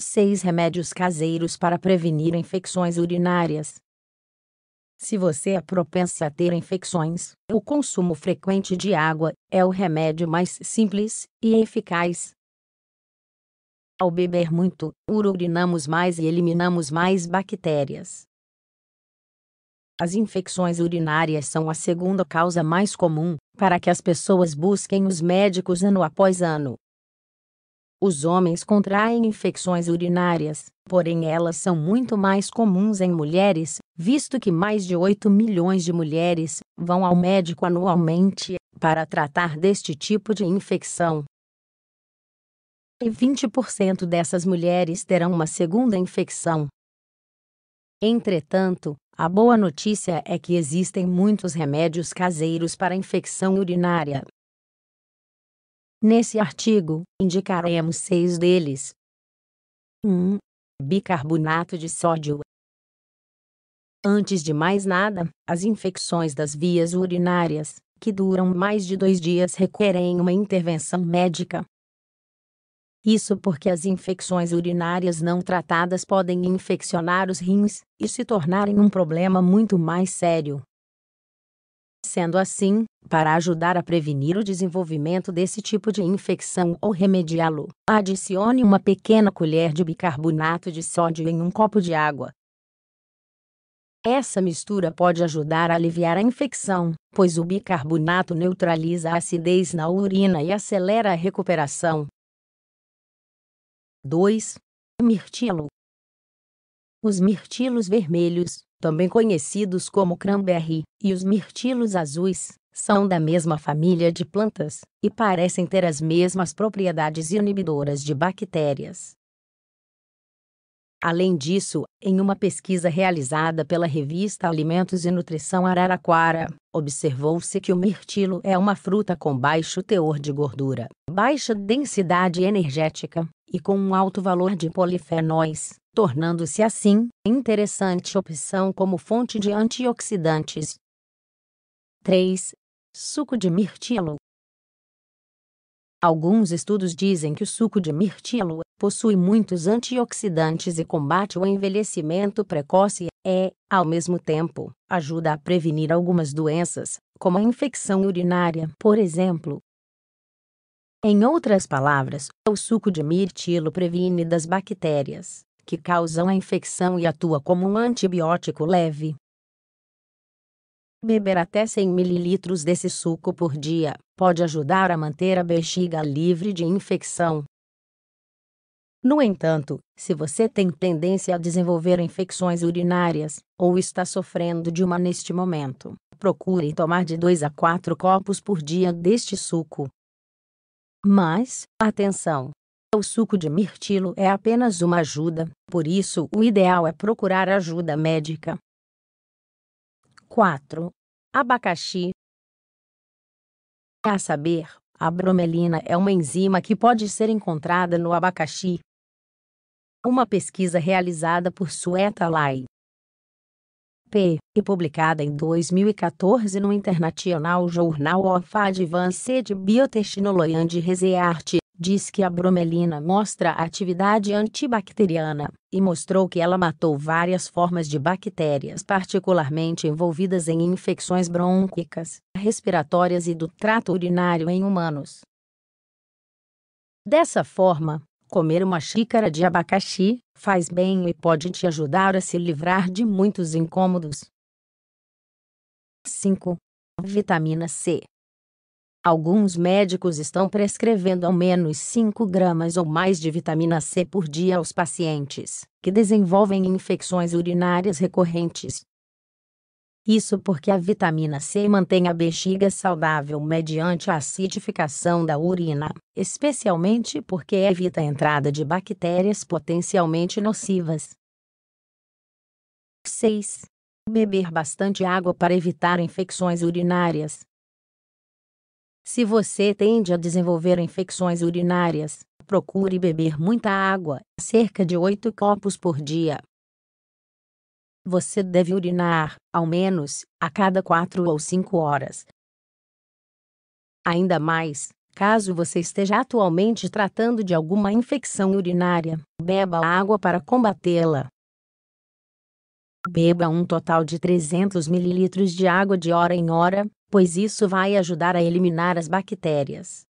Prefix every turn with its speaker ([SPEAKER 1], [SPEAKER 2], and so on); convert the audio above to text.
[SPEAKER 1] 6 Remédios caseiros para prevenir infecções urinárias. Se você é propensa a ter infecções, o consumo frequente de água é o remédio mais simples e eficaz. Ao beber muito, urinamos mais e eliminamos mais bactérias. As infecções urinárias são a segunda causa mais comum para que as pessoas busquem os médicos ano após ano. Os homens contraem infecções urinárias, porém elas são muito mais comuns em mulheres, visto que mais de 8 milhões de mulheres vão ao médico anualmente para tratar deste tipo de infecção. E 20% dessas mulheres terão uma segunda infecção. Entretanto, a boa notícia é que existem muitos remédios caseiros para infecção urinária, Nesse artigo, indicaremos seis deles. 1. Bicarbonato de sódio. Antes de mais nada, as infecções das vias urinárias, que duram mais de dois dias, requerem uma intervenção médica. Isso porque as infecções urinárias não tratadas podem infeccionar os rins e se tornarem um problema muito mais sério, sendo assim, para ajudar a prevenir o desenvolvimento desse tipo de infecção ou remediá-lo, adicione uma pequena colher de bicarbonato de sódio em um copo de água. Essa mistura pode ajudar a aliviar a infecção, pois o bicarbonato neutraliza a acidez na urina e acelera a recuperação. 2. Mirtilo. Os mirtilos vermelhos, também conhecidos como cranberry, e os mirtilos azuis, são da mesma família de plantas e parecem ter as mesmas propriedades inibidoras de bactérias. Além disso, em uma pesquisa realizada pela revista Alimentos e Nutrição Araraquara, observou-se que o mirtilo é uma fruta com baixo teor de gordura, baixa densidade energética e com um alto valor de polifenóis, tornando-se assim interessante opção como fonte de antioxidantes. 3. Suco de mirtilo. Alguns estudos dizem que o suco de mirtilo possui muitos antioxidantes e combate o envelhecimento precoce e, ao mesmo tempo, ajuda a prevenir algumas doenças, como a infecção urinária, por exemplo. Em outras palavras, o suco de mirtilo previne das bactérias que causam a infecção e atua como um antibiótico leve. Beber até 100 ml desse suco por dia pode ajudar a manter a bexiga livre de infecção. No entanto, se você tem tendência a desenvolver infecções urinárias ou está sofrendo de uma neste momento, procure tomar de 2 a 4 copos por dia deste suco. Mas, atenção! O suco de mirtilo é apenas uma ajuda, por isso o ideal é procurar ajuda médica. 4. Abacaxi. A saber, a bromelina é uma enzima que pode ser encontrada no abacaxi. Uma pesquisa realizada por Sueta Lai P. e publicada em 2014 no International Journal of Advanced Biotechnology and Research diz que a bromelina mostra atividade antibacteriana e mostrou que ela matou várias formas de bactérias particularmente envolvidas em infecções brônquicas, respiratórias e do trato urinário em humanos. Dessa forma, comer uma xícara de abacaxi faz bem e pode te ajudar a se livrar de muitos incômodos. 5. Vitamina C Alguns médicos estão prescrevendo ao menos 5 gramas ou mais de vitamina C por dia aos pacientes que desenvolvem infecções urinárias recorrentes. Isso porque a vitamina C mantém a bexiga saudável mediante a acidificação da urina, especialmente porque evita a entrada de bactérias potencialmente nocivas. 6. Beber bastante água para evitar infecções urinárias. Se você tende a desenvolver infecções urinárias, procure beber muita água, cerca de 8 copos por dia. Você deve urinar, ao menos, a cada 4 ou 5 horas. Ainda mais, caso você esteja atualmente tratando de alguma infecção urinária, beba água para combatê-la. Beba um total de 300 ml de água de hora em hora, pois isso vai ajudar a eliminar as bactérias.